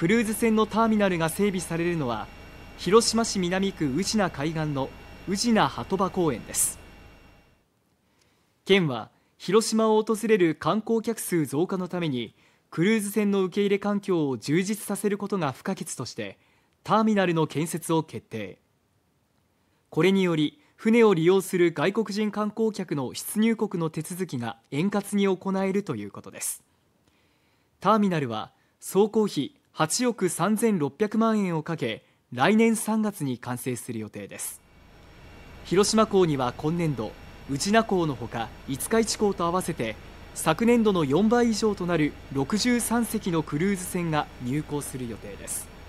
クルーズ船のターミナルが整備されるのは広島市南区宇品海岸の宇品鳩場公園です県は広島を訪れる観光客数増加のためにクルーズ船の受け入れ環境を充実させることが不可欠としてターミナルの建設を決定これにより船を利用する外国人観光客の出入国の手続きが円滑に行えるということですターミナルは総工費8億3600万円をかけ来年3月に完成する予定です広島港には今年度内名港のほか五日市港と合わせて昨年度の4倍以上となる63隻のクルーズ船が入港する予定です